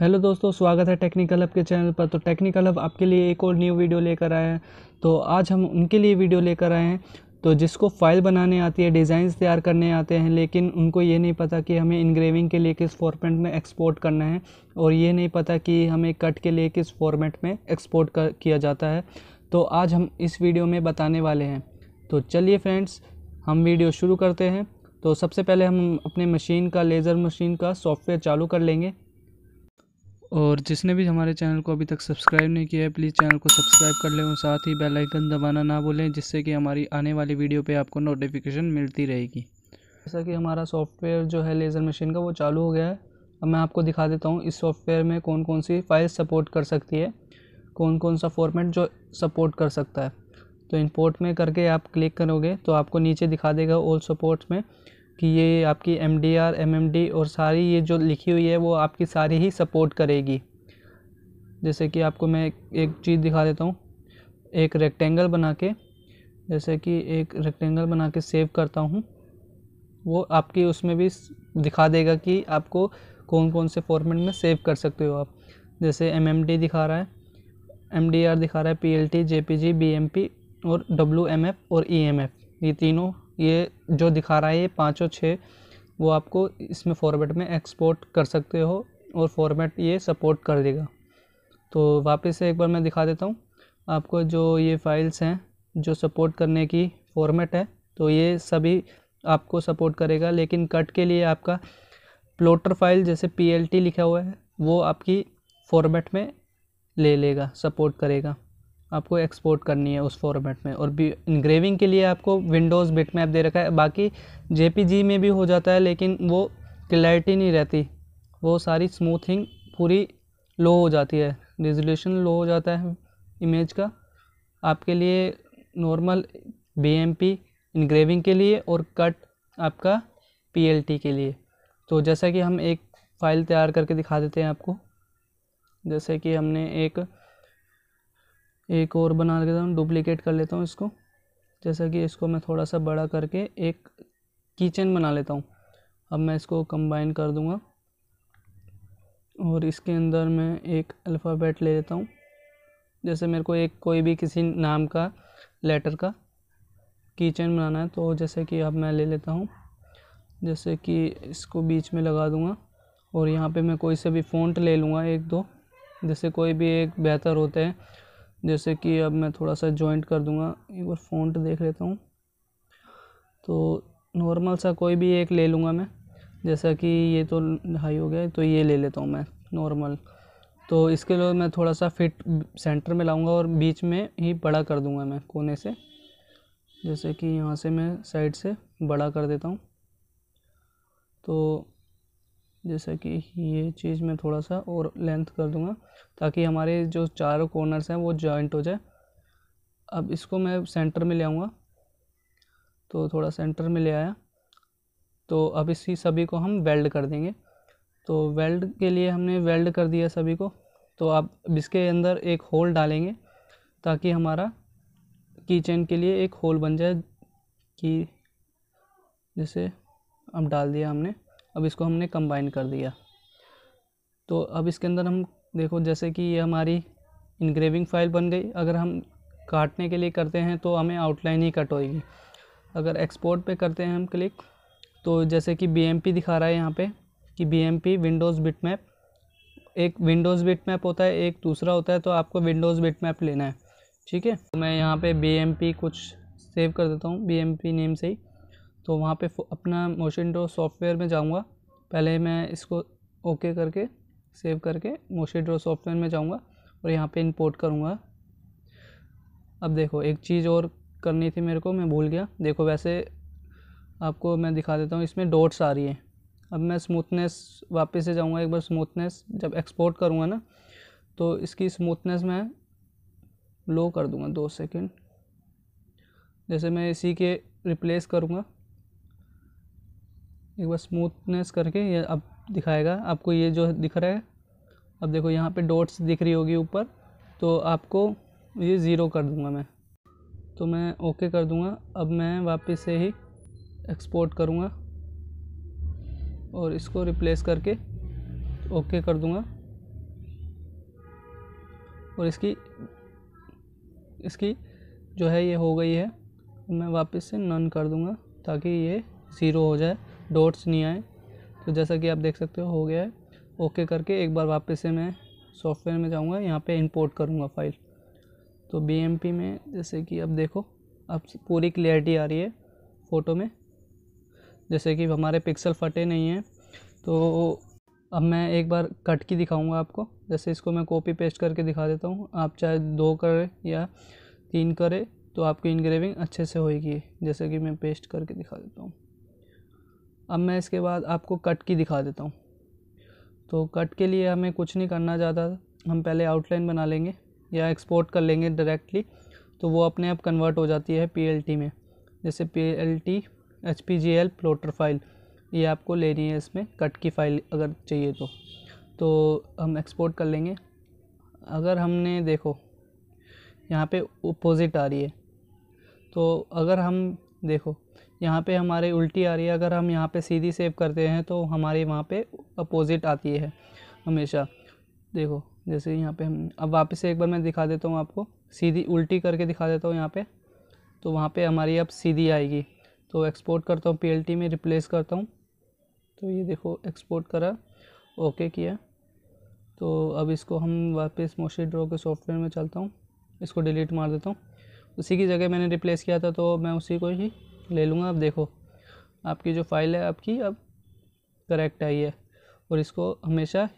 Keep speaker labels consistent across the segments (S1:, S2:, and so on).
S1: hello दोस्तों स्वागत है टेक्निकल हब के चैनल पर तो टेक्निकल हब आपके लिए एक और न्यू वीडियो लेकर आए हैं तो आज हम उनके लिए वीडियो लेकर आए हैं तो जिसको फाइल बनाने आती है डिज़ाइंस तैयार करने आते हैं लेकिन उनको ये नहीं पता कि हमें इंग्रेविंग के लिए किस फॉर्मेट में एक्सपोर्ट करना है और ये नहीं पता कि हमें कट के लिए किस फॉर्मेट में एक्सपोर्ट किया जाता है तो आज हम इस वीडियो में बताने वाले हैं तो चलिए फ्रेंड्स हम वीडियो शुरू करते हैं तो सबसे पहले हम अपने मशीन का लेज़र मशीन का सॉफ्टवेयर चालू कर लेंगे और जिसने भी हमारे चैनल को अभी तक सब्सक्राइब नहीं किया है प्लीज़ चैनल को सब्सक्राइब कर लें और साथ ही बेल आइकन दबाना ना भूलें जिससे कि हमारी आने वाली वीडियो पे आपको नोटिफिकेशन मिलती रहेगी जैसा कि हमारा सॉफ्टवेयर जो है लेज़र मशीन का वो चालू हो गया है अब मैं आपको दिखा देता हूँ इस सॉफ्टवेयर में कौन कौन सी फाइल सपोर्ट कर सकती है कौन कौन सा फॉर्मेट जो सपोर्ट कर सकता है तो इंपोर्ट में करके आप क्लिक करोगे तो आपको नीचे दिखा देगा ऑल सपोर्ट्स में कि ये आपकी M D R M M D और सारी ये जो लिखी हुई है वो आपकी सारी ही सपोर्ट करेगी जैसे कि आपको मैं एक चीज़ दिखा देता हूँ एक रेक्टेंगल बना के जैसे कि एक रेक्टेंगल बना के सेव करता हूँ वो आपकी उसमें भी दिखा देगा कि आपको कौन कौन से फॉर्मेट में सेव कर सकते हो आप जैसे एम दिखा रहा है एम दिखा रहा है P L T J P G B M P और डब्ल्यू एम एफ और ई एम एफ ये तीनों ये जो दिखा रहा है ये पाँचों छः वो आपको इसमें फॉर्मेट में एक्सपोर्ट कर सकते हो और फॉर्मेट ये सपोर्ट कर देगा तो वापस से एक बार मैं दिखा देता हूँ आपको जो ये फाइल्स हैं जो सपोर्ट करने की फॉर्मेट है तो ये सभी आपको सपोर्ट करेगा लेकिन कट के लिए आपका प्लोटर फाइल जैसे पी लिखा हुआ है वो आपकी फॉर्मेट में ले लेगा सपोर्ट करेगा आपको एक्सपोर्ट करनी है उस फॉर्मेट में और इंग्रेविंग के लिए आपको विंडोज़ बिट मैप दे रखा है बाकी जेपीजी में भी हो जाता है लेकिन वो क्लैरिटी नहीं रहती वो सारी स्मूथिंग पूरी लो हो जाती है रेजोल्यूशन लो हो जाता है इमेज का आपके लिए नॉर्मल बी इंग्रेविंग के लिए और कट आपका पीएलटी के लिए तो जैसा कि हम एक फ़ाइल तैयार करके दिखा देते हैं आपको जैसे कि हमने एक एक और बना लेता हूँ डुप्लीकेट कर लेता हूँ इसको जैसा कि इसको मैं थोड़ा सा बड़ा करके एक किचन बना लेता हूँ अब मैं इसको कंबाइन कर दूँगा और इसके अंदर मैं एक अल्फ़ाबेट ले लेता हूँ जैसे मेरे को एक कोई भी किसी नाम का लेटर का किचन बनाना है तो जैसे कि अब मैं ले लेता हूँ जैसे कि इसको बीच में लगा दूँगा और यहाँ पे मैं कोई से भी फ़ॉन्ट ले लूँगा एक दो जैसे कोई भी एक बेहतर होते हैं जैसे कि अब मैं थोड़ा सा जॉइंट कर दूंगा एक बार फ़ॉन्ट देख लेता हूँ तो नॉर्मल सा कोई भी एक ले लूँगा मैं जैसा कि ये तो हाई हो गया तो ये ले लेता हूँ मैं नॉर्मल तो इसके लिए मैं थोड़ा सा फिट सेंटर में लाऊंगा और बीच में ही बड़ा कर दूंगा मैं कोने से जैसे कि यहाँ से मैं साइड से बड़ा कर देता हूँ तो जैसा कि ये चीज़ मैं थोड़ा सा और लेंथ कर दूंगा ताकि हमारे जो चारों कॉर्नर्स हैं वो जॉइंट हो जाए अब इसको मैं सेंटर में ले आऊँगा तो थोड़ा सेंटर में ले आया तो अब इसी सभी को हम वेल्ड कर देंगे तो वेल्ड के लिए हमने वेल्ड कर दिया सभी को तो आप इसके अंदर एक होल डालेंगे ताकि हमारा किचन के लिए एक होल बन जाए कि जैसे अब डाल दिया हमने अब इसको हमने कंबाइन कर दिया तो अब इसके अंदर हम देखो जैसे कि ये हमारी इनग्रेविंग फाइल बन गई अगर हम काटने के लिए करते हैं तो हमें आउटलाइन ही कट होएगी अगर एक्सपोर्ट पे करते हैं हम क्लिक तो जैसे कि बी दिखा रहा है यहाँ पे कि बी विंडोज़ बिट मैप एक विंडोज़ बिट मैप होता है एक दूसरा होता है तो आपको विंडोज़ बिट मैप लेना है ठीक है तो मैं यहाँ पे बी कुछ सेव कर देता हूँ बी नेम से ही तो वहाँ पे अपना मोशन ड्रो सॉफ्टवेयर में जाऊँगा पहले मैं इसको ओके करके सेव करके मोशन ड्रो सॉफ्टवेयर में जाऊँगा और यहाँ पे इंपोर्ट करूँगा अब देखो एक चीज़ और करनी थी मेरे को मैं भूल गया देखो वैसे आपको मैं दिखा देता हूँ इसमें डॉट्स आ रही हैं अब मैं स्मूथनेस वापस से जाऊँगा एक बार स्मूथनेस जब एक्सपोर्ट करूँगा ना तो इसकी स्मूथनेस मैं लो कर दूँगा दो सेकेंड जैसे मैं इसी के रिप्लेस करूँगा एक बार स्मूथनेस करके ये अब दिखाएगा आपको ये जो दिख रहा है अब देखो यहाँ पे डॉट्स दिख रही होगी ऊपर तो आपको ये ज़ीरो कर दूँगा मैं तो मैं ओके कर दूँगा अब मैं वापस से ही एक्सपोर्ट करूँगा और इसको रिप्लेस करके ओके कर दूँगा और इसकी इसकी जो है ये हो गई है मैं वापस से नन कर दूँगा ताकि ये ज़ीरो हो जाए डॉट्स नहीं आए तो जैसा कि आप देख सकते हो हो गया है ओके करके एक बार वापस से मैं सॉफ्टवेयर में जाऊँगा यहाँ पे इंपोर्ट करूँगा फाइल तो बी में जैसे कि अब देखो अब पूरी क्लियरिटी आ रही है फ़ोटो में जैसे कि हमारे पिक्सल फटे नहीं हैं तो अब मैं एक बार कट की दिखाऊंगा आपको जैसे इसको मैं कॉपी पेस्ट करके दिखा देता हूँ आप चाहे दो करें या तीन करें तो आपकी इनग्रेविंग अच्छे से होएगी जैसे कि मैं पेस्ट करके दिखा देता हूँ अब मैं इसके बाद आपको कट की दिखा देता हूँ तो कट के लिए हमें कुछ नहीं करना ज़्यादा हम पहले आउटलाइन बना लेंगे या एक्सपोर्ट कर लेंगे डायरेक्टली तो वो अपने आप कन्वर्ट हो जाती है पी में जैसे P L T H P G L plotter file ये आपको लेनी है इसमें कट की फ़ाइल अगर चाहिए तो तो हम एक्सपोर्ट कर लेंगे अगर हमने देखो यहाँ पे ओपोजिट आ रही है तो अगर हम देखो यहाँ पे हमारे उल्टी आ रही है अगर हम यहाँ पे सीधी सेव करते हैं तो हमारी वहाँ पे अपोज़िट आती है हमेशा देखो जैसे यहाँ पे हम अब वापस से एक बार मैं दिखा देता हूँ आपको सीधी उल्टी करके दिखा देता हूँ यहाँ पे तो वहाँ पे हमारी अब सीधी आएगी तो एक्सपोर्ट करता हूँ पी में रिप्लेस करता हूँ तो ये देखो एक्सपोर्ट करा ओके किया तो अब इसको हम वापस मोशी ड्रॉ के सॉफ्टवेयर में चलता हूँ इसको डिलीट मार देता हूँ उसी की जगह मैंने रिप्लेस किया था तो मैं उसी को ही ले लूँगा अब देखो आपकी जो फाइल है आपकी अब करेक्ट आई है और इसको हमेशा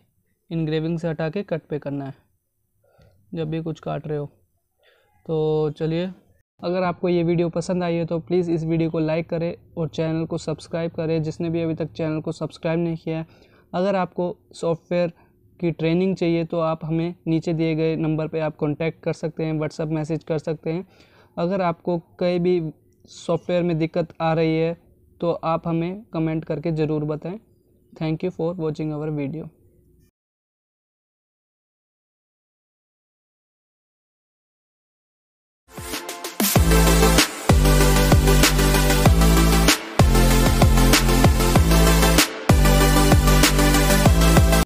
S1: इनग्रेविंग से हटा के कट पे करना है जब भी कुछ काट रहे हो तो चलिए अगर आपको ये वीडियो पसंद आई है तो प्लीज़ इस वीडियो को लाइक करें और चैनल को सब्सक्राइब करें जिसने भी अभी तक चैनल को सब्सक्राइब नहीं किया है अगर आपको सॉफ्टवेयर की ट्रेनिंग चाहिए तो आप हमें नीचे दिए गए नंबर पे आप कांटेक्ट कर सकते हैं व्हाट्सअप मैसेज कर सकते हैं अगर आपको कई भी सॉफ्टवेयर में दिक्कत आ रही है तो आप हमें कमेंट करके ज़रूर बताएं thank you for watching our video